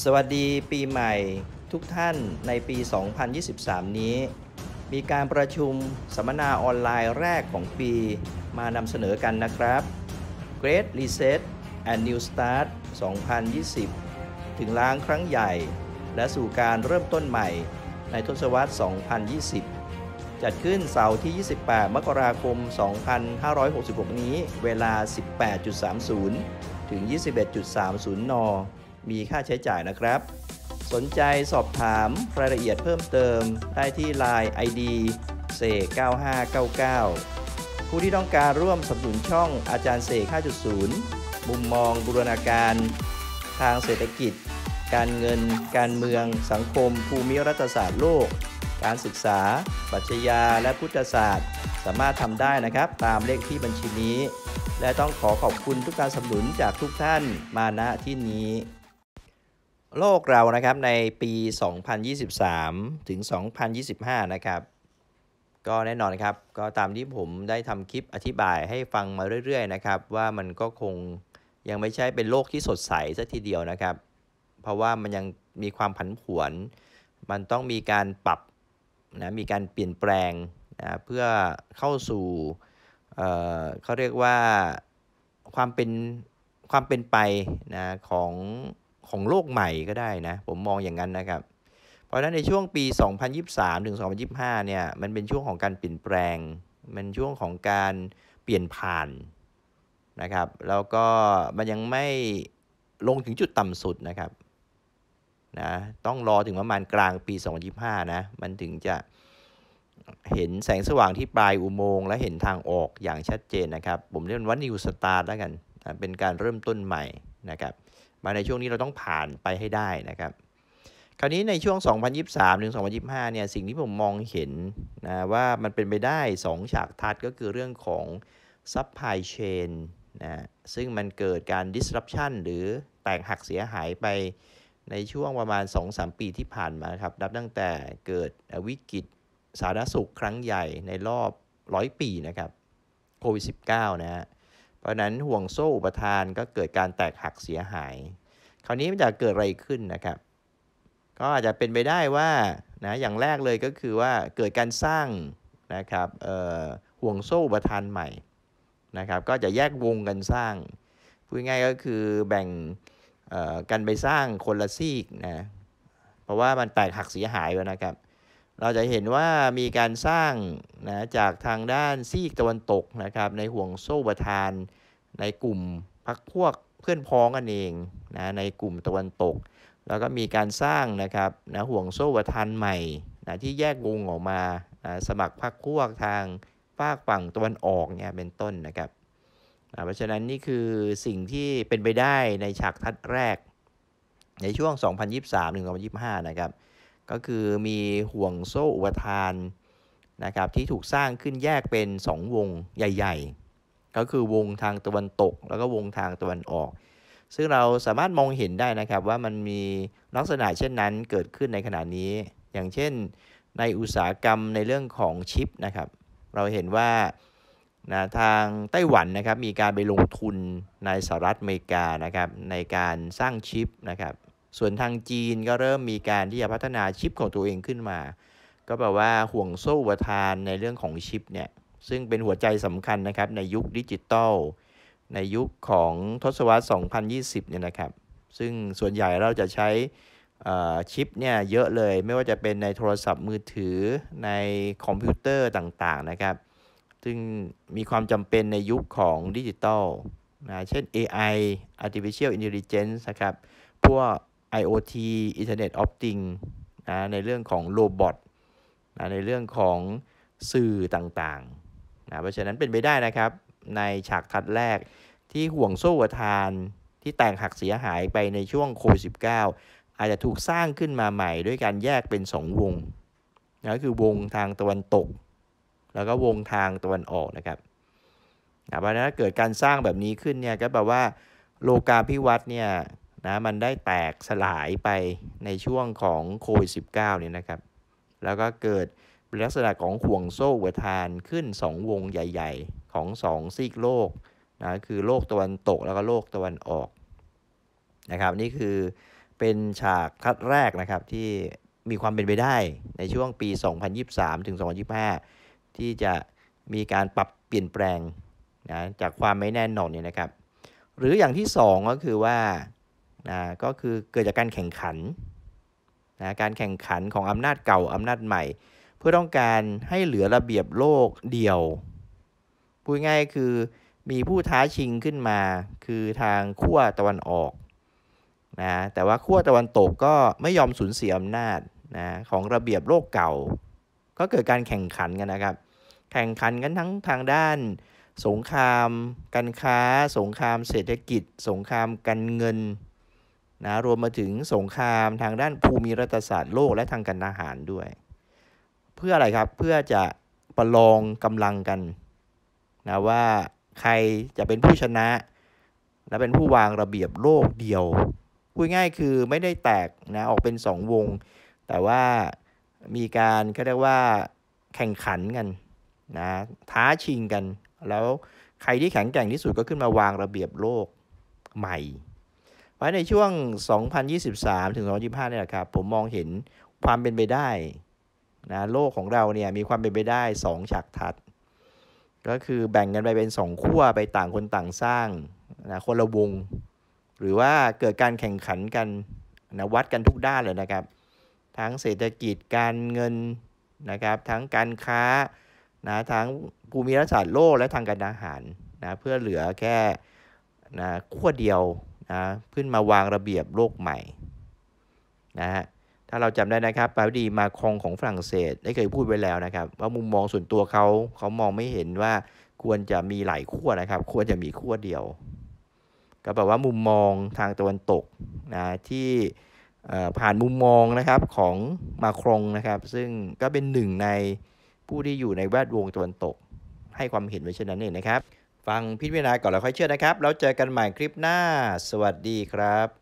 สวัสดีปีใหม่ทุกท่านในปี 2023 นี้ มีการประชุมสัมมนาออนไลน์แรกของปีมานำเสนอกันนะครับ Great Reset and New Start 2020 ถึงล้างครั้งใหญ่ และสู่การเริ่มต้นใหม่ในทศวรรษ 2020 จัดขึ้นเสาร์ที่ 28 มกราคม 2566 นี้เวลา 18.30 ถึง 21.30 นมีค่าใช้จ่ายนะครับ สนใจสอบถามรายละเอียดเพิ่มเติมได้ที่ Line ID เศก9599ผู้ที่ต้องการร่วมสนับสนุนช่องอาจารย์เศก5.0 มุมมองบูรณาการทางเศรษฐกิจ การเงิน การเมือง สังคม ภูมิรัฐศาสตร์โลก การศึกษา ปัชญาและพุทธศาสตร์ สามารถทำได้นะครับ ตามเลขที่บัญชีนี้ และต้องขอขอบคุณทุกการสนับสนุนจากทุกท่านมาณที่นี้โลกเรานะครับในปี2023ถึง2025นะครับก็แน่นอนครับก็ตามที่ผมได้ทำคลิปอธิบายให้ฟังมาเรื่อยๆนะครับ ว่ามันก็คงยังไม่ใช่เป็นโลกที่สดใสซะทีเดียวนะครับ เพราะว่ามันยังมีความผันผวนมันต้องมีการปรับนะมีการเปลี่ยนแปลงนะเพื่อเข้าสู่เเขาเรียกว่าความเป็น ความเป็นไปนะของของโลกใหม่ก็ได้นะผมมองอย่างนั้นนะครับ เพราะฉะนั้นในช่วงปี 2023ถึง2025เนี่ยมันเป็นช่วงของการเปลี่ยนแปลง มันช่วงของการเปลี่ยนผ่านนะครับ แล้วก็มันยังไม่ลงถึงจุดต่ำสุดนะครับนะต้องรอถึงประมาณกลางปี2025 นะ มันถึงจะเห็นแสงสว่างที่ปลายอุโมงค์และเห็นทางออกอย่างชัดเจนนะครับ ผมเรียกว่านิวสตาร์ดแล้วกัน เป็นการเริ่มต้นใหม่นะครับมาในช่วงนี้เราต้องผ่านไปให้ได้นะครับ คราวนี้ในช่วง 2023ถึง2025 เนี่ย สิ่งที่ผมมองเห็นนะว่ามันเป็นไปได้ 2 ฉากทัดก็คือเรื่องของซัพพลายเชนนะซึ่งมันเกิดการ disruption หรือแตกหักเสียหายไป ในช่วงประมาณ 2-3 ปีที่ผ่านมาครับนับตั้งแต่เกิดวิกฤตสาธารณสุขครั้งใหญ่ในรอบ 100 ปีนะครับโควิด -19 นะฮะเพราะนั้นห่วงโซ่อุปทานก็เกิดการแตกหักเสียหาย คราวนี้มันจะเกิดอะไรขึ้นนะครับ ก็อาจจะเป็นไปได้ว่า นะ อย่างแรกเลยก็คือว่าเกิดการสร้าง นะครับห่วงโซ่อุปทานใหม่ นะครับ ก็จะแยกวงกันสร้าง พูดง่ายก็คือแบ่งกันไปสร้างคนละซีกนะ เพราะว่ามันแตกหักเสียหายแล้วนะครับเราจะเห็นว่ามีการสร้างนะจากทางด้านซีกตะวันตกนะครับในห่วงโซ่ประทาน ในกลุ่มพักพวกเพื่อนพ้องกันเองนะในกลุ่มตะวันตก แล้วก็มีการสร้างนะครับนะห่วงโซ่ประทานใหม่นะที่แยกวงออกมานะสมัครพักพวกทางฝากฝั่งตะวันออกเนี่ยเป็นต้นนะครับนะเพราะฉะนั้นนี่คือสิ่งที่เป็นไปได้ในฉากทัดแรก ในช่วง 2023-2025 นะครับก็คือมีห่วงโซ่อุปทานนะครับ ที่ถูกสร้างขึ้นแยกเป็น 2 วงใหญ่ๆ ก็คือวงทางตะวันตก แล้วก็วงทางตะวันออก ซึ่งเราสามารถมองเห็นได้นะครับว่ามันมีลักษณะเช่นนั้นเกิดขึ้นในขณะนี้ อย่างเช่นในอุตสาหกรรมในเรื่องของชิปนะครับ เราเห็นว่านะทางไต้หวันนะครับ มีการไปลงทุนในสหรัฐอเมริกานะครับ ในการสร้างชิปนะครับส่วนทางจีนก็เริ่มมีการที่จะพัฒนาชิปของตัวเองขึ้นมา ก็แปลว่าห่วงโซ่อุปทานในเรื่องของชิปเนี่ย ซึ่งเป็นหัวใจสำคัญนะครับในยุคดิจิตอล ในยุคของทศวรรษ2020 เนี่ยนะครับ ซึ่งส่วนใหญ่เราจะใช้ชิปเนี่ยเยอะเลย ไม่ว่าจะเป็นในโทรศัพท์มือถือ ในคอมพิวเตอร์ต่างๆนะครับ ซึ่งมีความจำเป็นในยุคของดิจิตอลนะเช่น AI artificial intelligence นะครับ พวก IoT Internet of Things นะในเรื่องของโรบอทนะในเรื่องของสื่อต่างๆนะ เพราะฉะนั้นเป็นไปได้นะครับ ในฉากทัดแรกที่ห่วงโซ่ทานที่แตกหักเสียหายไปในช่วงโควิดสิอาจจะถูกสร้างขึ้นมาใหม่ด้วยการแยกเป็น 2 วงนะคือวงทางตะวันตก แล้วก็วงทางตะวันออกนะครับนะเพราะฉะนั้นเกิดการสร้างแบบนี้ขึ้นเนี่ยก็แปลว่าโลกาพิวัตนเนี่ยนะมันได้แตกสลายไปในช่วงของโควิด -19 เนี่ยนะครับ แล้วก็เกิดลักษณะของห่วงโซ่อุปทานขึ้น 2 วงใหญ่ๆ ของ2ซีกโลกนะคือโลกตะวันตกแล้วก็โลกตะวันออกนะครับนี่คือเป็นฉากคัดแรกนะครับที่มีความเป็นไปได้ในช่วงปี 2023 ถึง 2025 ที่จะมีการปรับเปลี่ยนแปลงนะจากความไม่แน่นอนเนี่ยนะครับ หรืออย่างที่2ก็คือว่านะก็คือเกิดจากการแข่งขันนะการแข่งขันของอำนาจเก่าอำนาจใหม่ เพื่อต้องการให้เหลือระเบียบโลกเดียวพูดง่ายคือมีผู้ท้าชิงขึ้นมาคือทางขั้วตะวันออกนะแต่ว่าขั้วตะวันตกก็ไม่ยอมสูญเสียอำนาจนะของระเบียบโลกเก่า ก็เกิดการแข่งขันกันนะครับ แข่งขันกันทั้งทางด้านสงคราม การค้า สงครามเศรษฐกิจ สงครามการเงินนะรวมมาถึงสงครามทางด้านภูมิรัฐศาสตร์โลกและทางการทหารด้วย เพื่ออะไรครับเพื่อจะประลองกำลังกันนะว่าใครจะเป็นผู้ชนะและเป็นผู้วางระเบียบโลกเดียวพูดง่ายคือไม่ได้แตกนะออกเป็นสองวง แต่ว่ามีการเขาเรียกว่าแข่งขันกันนะท้าชิงกัน แล้วใครที่แข็งแกร่งที่สุดก็ขึ้นมาวางระเบียบโลกใหม่ราะในช่วง 2023ถึง2025เนี่ยครับ ผมมองเห็นความเป็นไปได้นะ โลกของเราเนี่ยมีความเป็นไปได้ 2ฉากทัดก็คือแบ่งกันไปเป็น2ขั้วไปต่างคนต่างสร้างนะคนละวงหรือว่าเกิดการแข่งขันกันนะวัดกันทุกด้านเลยนะครับ ทั้งเศรษฐกิจการเงินนะครับทั้งการค้านะทั้งภูมิรัฐศาสตร์โลกและทางการอาหารนะเพื่อเหลือแค่นะขั้วเดียวนะขึ้นมาวางระเบียบโลกใหม่นะฮะถ้าเราจำได้นะครับปาดีมาคองของฝรั่งเศสได้เคยพูดไว้แล้วนะครับว่ามุมมองส่วนตัวเขาเขามองไม่เห็นว่าควรจะมีหลายขั้วนะครับควรจะมีขั้วเดียว ก็แปลว่ามุมมองทางตะวันตกนะที่ผ่านมุมมองนะครับของมาครงนะครับ ซึ่งก็เป็นหนึ่งใน ผู้ที่อยู่ในแวดวงตะวันตกให้ความเห็นไว้เช่นนั้นเองนะครับฟังพิจารณาก่อนแล้วค่อยเชื่อนะครับ แล้วเจอกันใหม่คลิปหน้า สวัสดีครับ